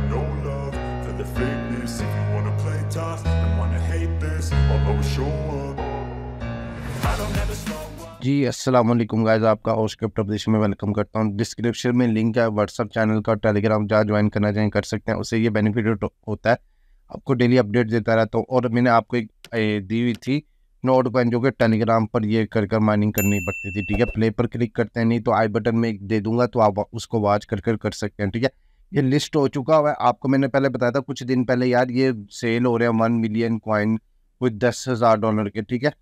got no love for the fakeness If you wanna play tough and wanna hate this I'll always show up I don't ever slow जी अस्सलाम वालेकुम guys आपका host crypto प्रदेश में welcome करता हूँ description में link है WhatsApp channel का Telegram जहाँ ज्वाइन करना चाहें कर सकते हैं उससे ये बेनिफिट होता है आपको डेली अपडेट देता रहता हूँ और मैंने आपको एक दी हुई थी नोट कॉइन जो कि टेलीग्राम पर ये कर कर माइनिंग करनी पड़ती थी ठीक है प्ले पर क्लिक करते हैं नहीं तो आई बटन में दे दूंगा तो आप उसको वॉच कर कर कर सकते हैं ठीक है ये लिस्ट हो चुका हुआ है आपको मैंने पहले बताया था कुछ दिन पहले यार ये सेल हो रहे हैं वन मिलियन कॉइन विद दस हज़ार डॉलर के ठीक है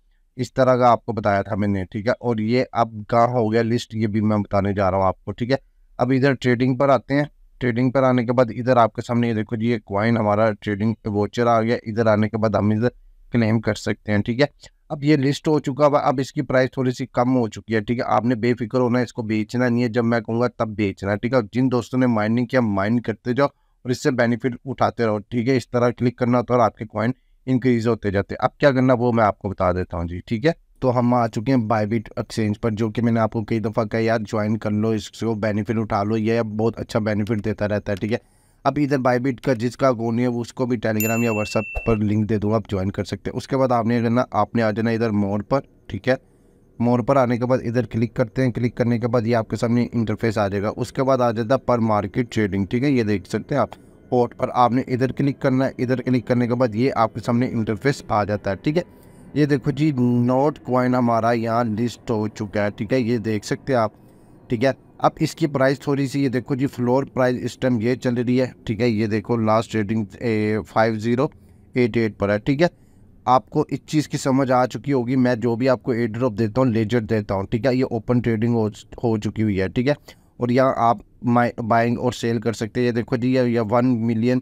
इस तरह का आपको बताया था मैंने ठीक है और ये अब कहाँ हो गया लिस्ट ये भी मैं बताने जा रहा हूँ आपको ठीक है अब इधर ट्रेडिंग पर आते हैं ट्रेडिंग पर आने के बाद इधर आपके सामने ये देखो जी ये कॉइन हमारा ट्रेडिंग वोचर आ गया इधर आने के बाद हम इधर क्लेम कर सकते हैं ठीक है अब ये लिस्ट हो चुका है अब इसकी प्राइस थोड़ी सी कम हो चुकी है ठीक है आपने बेफिक्र होना इसको बेचना नहीं है जब मैं कहूँगा तब बेचना ठीक है जिन दोस्तों ने माइनिंग किया माइनिंग करते जाओ और इससे बेनिफिट उठाते रहो ठीक है इस तरह क्लिक करना होता है और आपके कॉइन इंक्रीज होते जाते अब क्या करना वो मैं आपको बता देता हूँ जी ठीक है तो हम आ चुके हैं बाईबिट एक्सचेंज पर जो कि मैंने आपको कई दफ़ा कहा यार ज्वाइन कर लो इसको बेनिफिट उठा लो ये बहुत अच्छा बेनिफिट देता रहता है ठीक है अब इधर बाईबिट का जिसका गोनी है उसको भी टेलीग्राम या व्हाट्सअप पर लिंक दे दूँगा आप ज्वाइन कर सकते हैं उसके बाद आपने करना आपने आ जाना इधर मोर पर ठीक है मोर पर आने के बाद इधर क्लिक करते हैं क्लिक करने के बाद ये आपके सामने इंटरफेस आ जाएगा उसके बाद आ जाता है पर मार्केट ट्रेडिंग ठीक है ये देख सकते हैं आप और पर आपने इधर क्लिक करना है इधर क्लिक करने के बाद ये आपके सामने इंटरफेस आ जाता है ठीक है ये देखो जी नोट क्वाइन हमारा यहाँ लिस्ट हो चुका है ठीक है ये देख सकते हैं आप ठीक है अब इसकी प्राइस थोड़ी सी ये देखो जी फ्लोर प्राइस इस टाइम ये चल रही है ठीक है ये देखो last rating five zero eight eight पर है ठीक है आपको इस चीज़ की समझ आ चुकी होगी मैं जो भी आपको एड ड्रॉप देता हूँ लेजर देता हूँ ठीक है ये ओपन ट्रेडिंग हो हो चुकी हुई है ठीक है और यहाँ आप बाइंग और सेल कर सकते हैं ये देखो जी ये वन मिलियन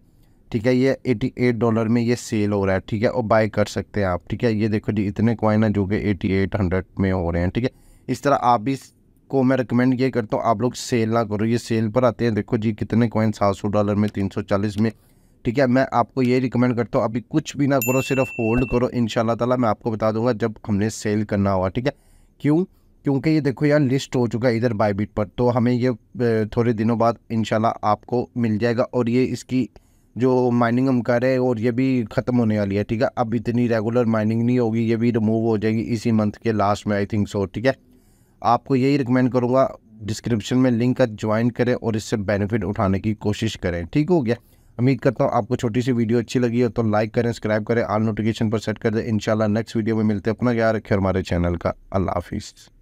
ठीक है ये एटी एट डॉलर में ये सेल हो रहा है ठीक है और बाय कर सकते हैं आप ठीक है ये देखो जी इतने कोइन है जो कि एटी एट हंड्रेड में हो रहे हैं ठीक है इस तरह आप भी को मैं रिकमेंड ये करता हूँ आप लोग सेल ना करो ये सेल पर आते हैं देखो जी कितने कॉइन सात सौ डॉलर में तीन सौ चालीस में ठीक है मैं आपको ये रिकमेंड करता हूँ अभी कुछ भी ना करो सिर्फ होल्ड करो इन ताला मैं आपको बता दूंगा जब हमने सेल करना होगा ठीक है क्यों क्योंकि ये देखो यार लिस्ट हो चुका है इधर बाईबिट पर तो हमें ये थोड़े दिनों बाद इन आपको मिल जाएगा और ये इसकी जो माइनिंग हम कर रहे हैं और ये भी ख़त्म होने वाली है ठीक है अब इतनी रेगुलर माइनिंग नहीं होगी ये भी रिमूव हो जाएगी इसी मंथ के लास्ट में आई थिंक सो ठीक है आपको यही रिकमेंड करूँगा डिस्क्रिप्शन में लिंक का ज्वाइन करें और इससे बेनिफिट उठाने की कोशिश करें ठीक हो गया उम्मीद करता हूँ आपको छोटी सी वीडियो अच्छी लगी हो तो लाइक करें सब्सक्राइब करें आल नोटिफिकेशन पर सेट कर दें इंशाल्लाह नेक्स्ट वीडियो में मिलते हैं अपना ख्याल रखें हमारे चैनल का अल्लाह हाफिज़